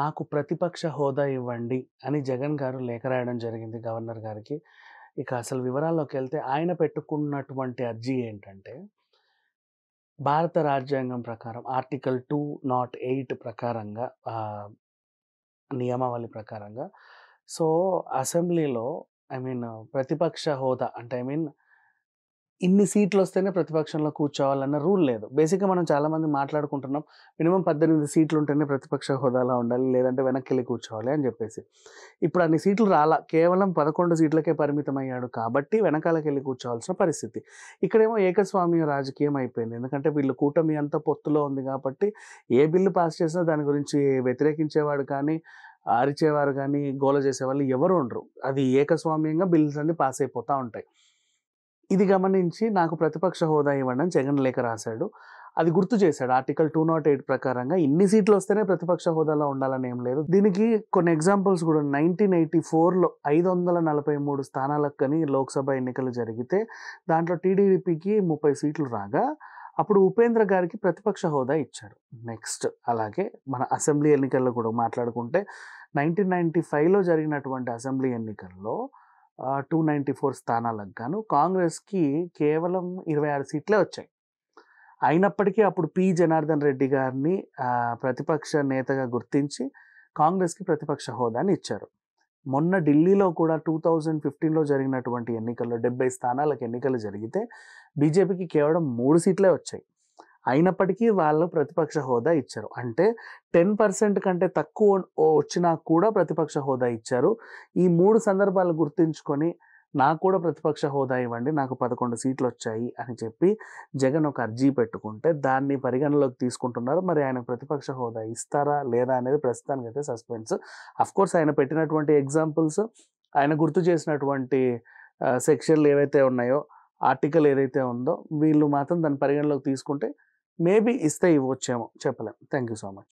నాకు ప్రతిపక్ష హోదా ఇవ్వండి అని జగన్ గారు లేఖ రాయడం జరిగింది గవర్నర్ గారికి ఇక అసలు వివరాల్లోకి వెళ్తే ఆయన పెట్టుకున్నటువంటి అర్జీ ఏంటంటే భారత రాజ్యాంగం ప్రకారం ఆర్టికల్ టూ నాట్ ఎయిట్ ప్రకారంగా నియమావళి ప్రకారంగా సో అసెంబ్లీలో ఐ మీన్ ప్రతిపక్ష హోదా అంటే ఐ మీన్ ఇన్ని సీట్లు వస్తేనే ప్రతిపక్షంలో కూర్చోవాలన్న రూల్ లేదు బేసిక్గా మనం చాలామంది మాట్లాడుకుంటున్నాం మినిమం పద్దెనిమిది సీట్లు ఉంటేనే ప్రతిపక్ష హోదాలో ఉండాలి లేదంటే వెనక్కి వెళ్ళి కూర్చోవాలి అని చెప్పేసి ఇప్పుడు అన్ని సీట్లు రాలా కేవలం పదకొండు సీట్లకే పరిమితం అయ్యాడు కాబట్టి వెనకాలకి వెళ్ళి కూర్చోవాల్సిన పరిస్థితి ఇక్కడేమో ఏకస్వామ్య రాజకీయం అయిపోయింది ఎందుకంటే వీళ్ళు కూటమి అంతా పొత్తులో ఉంది కాబట్టి ఏ బిల్లు పాస్ చేసినా దాని గురించి వ్యతిరేకించేవాడు కానీ అరిచేవారు కానీ గోల చేసేవాళ్ళు ఎవరు ఉండరు అది ఏకస్వామ్యంగా బిల్స్ అన్ని పాస్ అయిపోతూ ఉంటాయి ఇది గమనించి నాకు ప్రతిపక్ష హోదా ఇవ్వడం జగన్ లేఖ రాశాడు అది గుర్తు చేశాడు ఆర్టికల్ టూ నాట్ ఎయిట్ ప్రకారంగా ఇన్ని సీట్లు వస్తేనే ప్రతిపక్ష హోదాలో ఉండాలని ఏం లేదు దీనికి కొన్ని ఎగ్జాంపుల్స్ కూడా నైన్టీన్ ఎయిటీ ఫోర్లో ఐదు వందల నలభై మూడు స్థానాలకని లోక్సభ ఎన్నికలు జరిగితే దాంట్లో టీడీపీకి ముప్పై సీట్లు రాగా అప్పుడు ఉపేంద్ర గారికి ప్రతిపక్ష హోదా ఇచ్చారు నెక్స్ట్ అలాగే మన అసెంబ్లీ ఎన్నికల్లో కూడా మాట్లాడుకుంటే నైన్టీన్ నైన్టీ ఫైవ్లో జరిగినటువంటి అసెంబ్లీ ఎన్నికల్లో టూ నైంటీ ఫోర్ స్థానాలకు గాను కాంగ్రెస్కి కేవలం ఇరవై ఆరు సీట్లే వచ్చాయి అయినప్పటికీ అప్పుడు పి జనార్దన్ రెడ్డి గారిని ప్రతిపక్ష నేతగా గుర్తించి కాంగ్రెస్కి ప్రతిపక్ష హోదాని ఇచ్చారు మొన్న ఢిల్లీలో కూడా టూ థౌజండ్ ఫిఫ్టీన్లో జరిగినటువంటి ఎన్నికల్లో డెబ్బై స్థానాలకు ఎన్నికలు జరిగితే బీజేపీకి కేవలం మూడు సీట్లే వచ్చాయి అయినప్పటికీ వాళ్ళు ప్రతిపక్ష హోదా ఇచ్చారు అంటే టెన్ పర్సెంట్ కంటే తక్కువ వచ్చినా కూడా ప్రతిపక్ష హోదా ఇచ్చారు ఈ మూడు సందర్భాలు గుర్తుంచుకొని నాకు కూడా ప్రతిపక్ష హోదా ఇవ్వండి నాకు పదకొండు సీట్లు వచ్చాయి అని చెప్పి జగన్ ఒక అర్జీ పెట్టుకుంటే దాన్ని పరిగణలోకి తీసుకుంటున్నారు మరి ఆయన ప్రతిపక్ష హోదా ఇస్తారా లేదా అనేది ప్రస్తుతానికైతే సస్పెన్స్ కోర్స్ ఆయన పెట్టినటువంటి ఎగ్జాంపుల్స్ ఆయన గుర్తు చేసినటువంటి సెక్షన్లు ఏవైతే ఉన్నాయో ఆర్టికల్ ఏదైతే ఉందో వీళ్ళు మాత్రం దాని పరిగణలోకి తీసుకుంటే మేబీ ఇస్తే ఇవ్వచ్చేమో చెప్పలేము థ్యాంక్ యూ సో మచ్